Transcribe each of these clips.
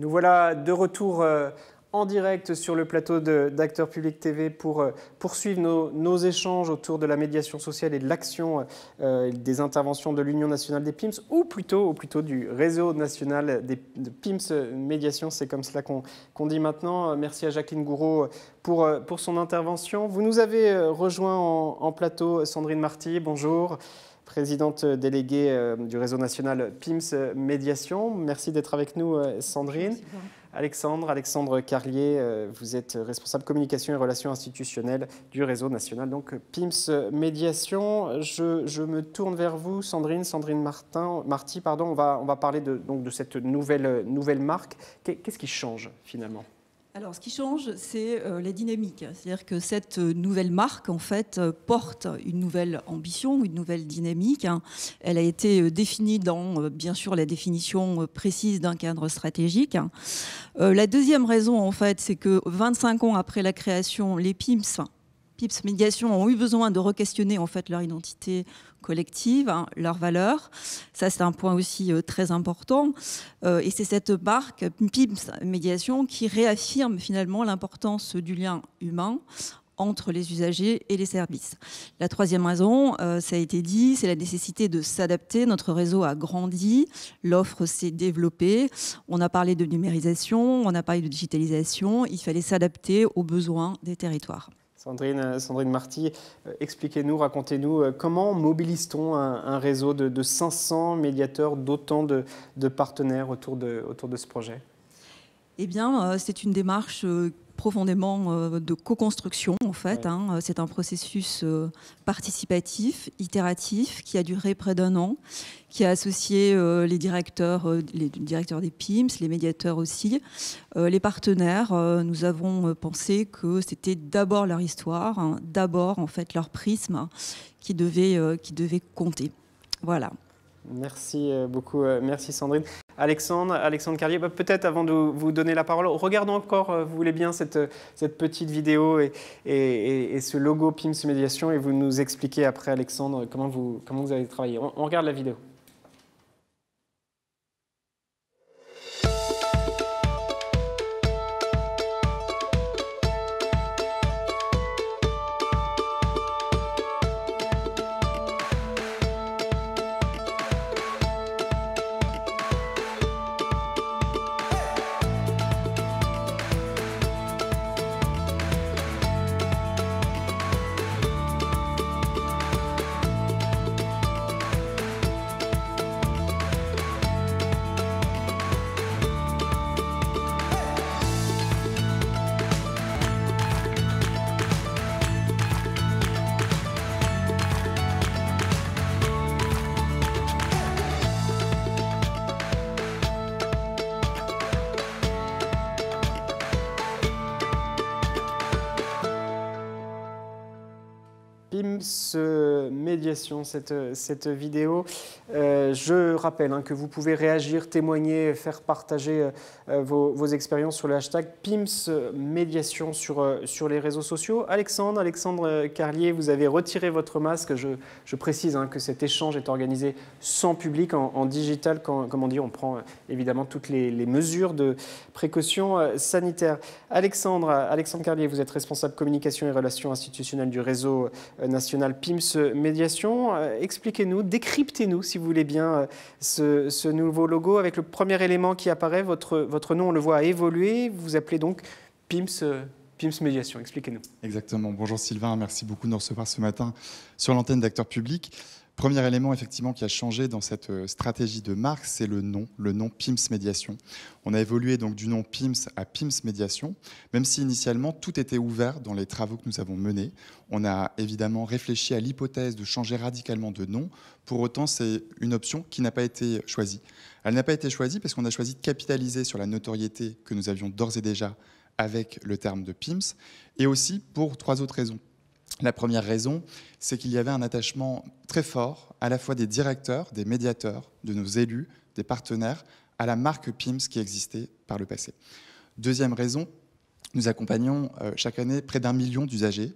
Nous voilà de retour euh, en direct sur le plateau d'Acteurs Public TV pour euh, poursuivre nos, échanges autour de la médiation sociale et de l'action euh, des interventions de l'Union nationale des PIMS, ou plutôt, plutôt du réseau national des PIMS médiation, c'est comme cela qu'on dit maintenant. Merci à Jacqueline Gouraud pour, son intervention. Vous nous avez rejoint en, en plateau, Sandrine Marty, bonjour présidente déléguée euh, du réseau national PIMS Médiation. Merci d'être avec nous, euh, Sandrine. Alexandre, Alexandre Carlier, euh, vous êtes responsable communication et relations institutionnelles du réseau national, donc PIMS Médiation. Je, me tourne vers vous, Sandrine, Sandrine Martin, Marty, pardon. On va, on va parler de, donc, de cette nouvelle, nouvelle marque. Qu'est-ce qui change finalement alors, ce qui change, c'est euh, la dynamique. C'est-à-dire que cette euh, nouvelle marque, en fait, euh, porte une nouvelle ambition, une nouvelle dynamique. Hein. Elle a été définie dans, bien sûr, la définition précise d'un cadre stratégique. Hein. la deuxième raison, en fait, c'est que 25 ans après la création, les PIMS, PIPS Médiation ont eu besoin de re-questionner en fait leur identité collective, hein, leurs valeurs. Ça, c'est un point aussi euh, très important. Euh, et c'est cette marque PIPS Médiation qui réaffirme finalement l'importance du lien humain entre les usagers et les services. La troisième raison, euh, ça a été dit, c'est la nécessité de s'adapter. Notre réseau a grandi, l'offre s'est développée. On a parlé de numérisation, on a parlé de digitalisation. Il fallait s'adapter aux besoins des territoires. Sandrine, euh, Sandrine Marty, euh, expliquez-nous, racontez-nous, euh, comment mobilise-t-on un, réseau de, 500 médiateurs, d'autant de, partenaires autour de, autour de ce projet eh bien, c'est une démarche profondément euh, de co-construction en fait. Hein. C'est un processus euh, participatif, itératif, qui a duré près d'un an, qui a associé euh, les directeurs, les directeurs des PIMS, les médiateurs aussi, les partenaires. Nous avons pensé que c'était d'abord leur histoire, hein, d'abord en fait leur prisme hein, qui devait, qui devait compter. Voilà. Merci beaucoup, merci Sandrine. Alexandre, Alexandre Carlier, bah, peut-être avant de vous donner la parole, regardons encore, euh, vous voulez bien, cette, petite vidéo et, ce logo PIMS Médiation et vous nous expliquez après, Alexandre, comment vous, comment vous avez travaillé. on regarde la vidéo. PIMS, médiation, cette, cette vidéo. Euh, je rappelle hein, que vous pouvez réagir, témoigner, faire partager euh, euh, vos, vos, expériences sur le hashtag PIMS médiation sur, sur les réseaux sociaux. Alexandre, Alexandre Carlier, vous avez retiré votre masque. Je, je précise hein, que cet échange est organisé sans public, en, digital. comme on dit, on prend évidemment toutes les, les mesures de précaution sanitaire. Alexandre, Alexandre Carlier, vous êtes responsable communication et relations institutionnelles du réseau national PIMS Médiation. Euh, expliquez-nous, décryptez-nous, si vous voulez bien, euh, ce, nouveau logo avec le premier élément qui apparaît. Votre, votre nom, on le voit, a évolué. Vous, vous appelez donc PIMS euh, PIMS Médiation, expliquez-nous. Exactement. Bonjour Sylvain, merci beaucoup de nous recevoir ce matin sur l'antenne d'Acteurs Publics. Premier élément effectivement qui a changé dans cette euh, stratégie de marque, c'est le nom, le nom PIMS Médiation. On a évolué donc du nom PIMS à PIMS Médiation, même si initialement tout était ouvert dans les travaux que nous avons menés. On a évidemment réfléchi à l'hypothèse de changer radicalement de nom, pour autant c'est une option qui n'a pas été choisie. Elle n'a pas été choisie parce qu'on a choisi de capitaliser sur la notoriété que nous avions d'ores et déjà avec le terme de PIMS, et aussi pour trois autres raisons. La première raison, c'est qu'il y avait un attachement très fort à la fois des directeurs, des médiateurs, de nos élus, des partenaires, à la marque PIMS qui existait par le passé. Deuxième raison, nous accompagnons euh, chaque année près d'un million d'usagers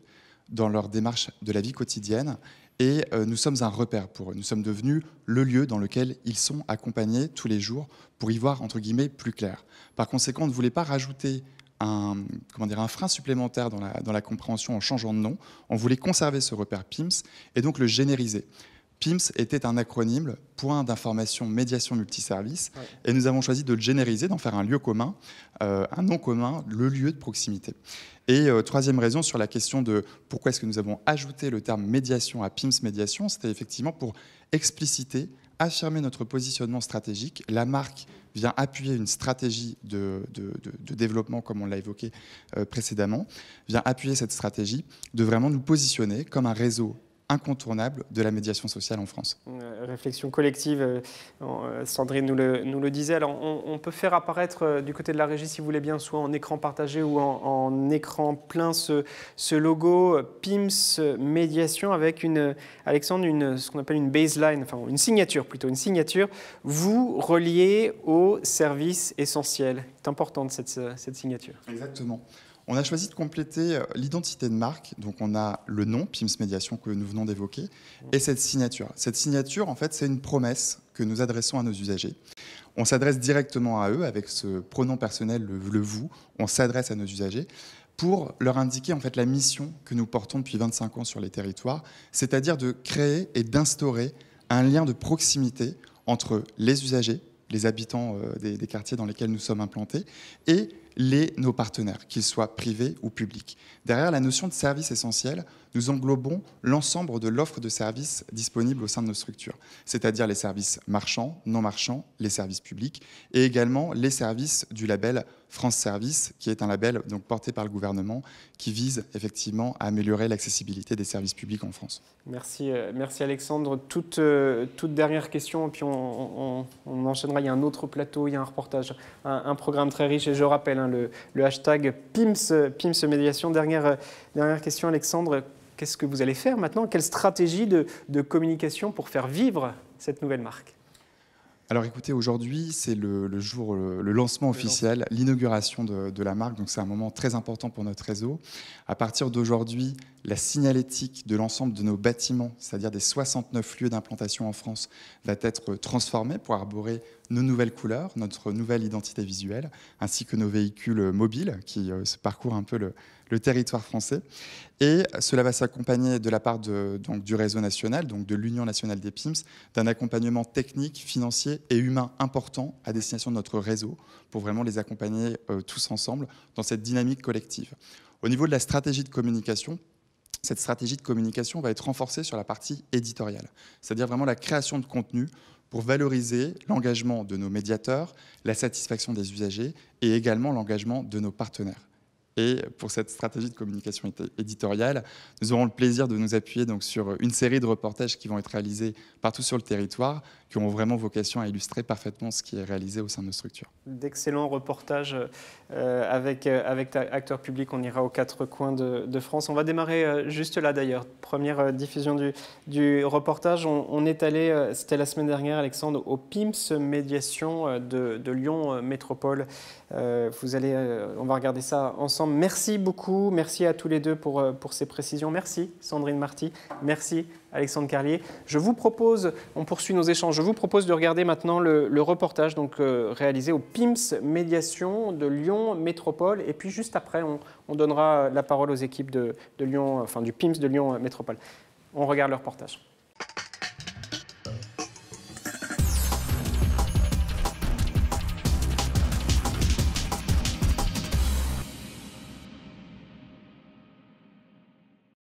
dans leur démarche de la vie quotidienne et euh, nous sommes un repère pour eux. Nous sommes devenus le lieu dans lequel ils sont accompagnés tous les jours pour y voir, entre guillemets, plus clair. Par conséquent, on ne voulait pas rajouter un, comment dire, un frein supplémentaire dans la, compréhension en changeant de nom. On voulait conserver ce repère PIMS et donc le génériser. PIMS était un acronyme, point d'information médiation multiservice, et nous avons choisi de le génériser, d'en faire un lieu commun, euh, un nom commun, le lieu de proximité. Et euh, troisième raison sur la question de pourquoi est-ce que nous avons ajouté le terme médiation à PIMS médiation, c'était effectivement pour expliciter affirmer notre positionnement stratégique. La marque vient appuyer une stratégie de, développement, comme on l'a évoqué euh, précédemment, vient appuyer cette stratégie de vraiment nous positionner comme un réseau incontournable de la médiation sociale en France. Euh, réflexion collective, euh, euh, Sandrine nous le, disait. Alors, on, peut faire apparaître du côté de la régie, si vous voulez bien, soit en écran partagé ou en, écran plein, ce, logo PIMS Médiation avec une, Alexandre, une, ce qu'on appelle une baseline, enfin une signature plutôt, une signature, vous reliez au service essentiel. C'est important cette, cette signature. Exactement. On a choisi de compléter euh, l'identité de marque, donc on a le nom, PIMS Médiation, que nous venons d'évoquer, et cette signature. Cette signature, en fait, c'est une promesse que nous adressons à nos usagers. On s'adresse directement à eux avec ce pronom personnel, le, vous, on s'adresse à nos usagers pour leur indiquer en fait la mission que nous portons depuis 25 ans sur les territoires, c'est-à-dire de créer et d'instaurer un lien de proximité entre les usagers, les habitants euh, des, quartiers dans lesquels nous sommes implantés, et les, nos partenaires, qu'ils soient privés ou publics. Derrière la notion de service essentiel, nous englobons l'ensemble de l'offre de services disponibles au sein de nos structures, c'est-à-dire les services marchands, non marchands, les services publics, et également les services du label France Service, qui est un label donc porté par le gouvernement, qui vise effectivement à améliorer l'accessibilité des services publics en France. Merci, euh, merci Alexandre. Euh, toute, dernière question, puis on, enchaînera. Il y a un autre plateau, il y a un reportage, un, programme très riche. Et je rappelle hein, le, hashtag PIMS, PIMS Médiation. Dernière, dernière question, Alexandre. Qu'est-ce que vous allez faire maintenant Quelle stratégie de communication pour faire vivre cette nouvelle marque alors écoutez, aujourd'hui, c'est le, jour, le, lancement officiel, l'inauguration de, la marque. Donc c'est un moment très important pour notre réseau. À partir d'aujourd'hui, la signalétique de l'ensemble de nos bâtiments, c'est-à-dire des 69 lieux d'implantation en France, va être transformée pour arborer nos nouvelles couleurs, notre nouvelle identité visuelle, ainsi que nos véhicules mobiles qui euh, se parcourent un peu le, territoire français. Et cela va s'accompagner de la part donc, du réseau national, donc de l'Union nationale des PIMS, d'un accompagnement technique, financier et humain important à destination de notre réseau pour vraiment les accompagner euh, tous ensemble dans cette dynamique collective. Au niveau de la stratégie de communication, cette stratégie de communication va être renforcée sur la partie éditoriale, c'est-à-dire vraiment la création de contenu pour valoriser l'engagement de nos médiateurs, la satisfaction des usagers et également l'engagement de nos partenaires. Et pour cette stratégie de communication éditoriale, nous aurons le plaisir de nous appuyer donc sur une série de reportages qui vont être réalisés partout sur le territoire, qui ont vraiment vocation à illustrer parfaitement ce qui est réalisé au sein de nos structures. D'excellents reportages euh, avec, euh, avec Acteurs Publics, on ira aux quatre coins de, France. On va démarrer euh, juste là d'ailleurs, première diffusion du, du reportage. On, est allé, c'était la semaine dernière Alexandre, au PIMS Médiation de, de Lyon Métropole. Vous allez, on va regarder ça ensemble. Merci beaucoup, merci à tous les deux pour, pour ces précisions. Merci Sandrine Marty, merci Alexandre Carlier. Je vous propose, on poursuit nos échanges, je vous propose de regarder maintenant le, reportage donc, euh, réalisé au PIMS Médiation de Lyon Métropole. Et puis juste après, on, donnera la parole aux équipes de, Lyon, enfin, du PIMS de Lyon Métropole. On regarde le reportage.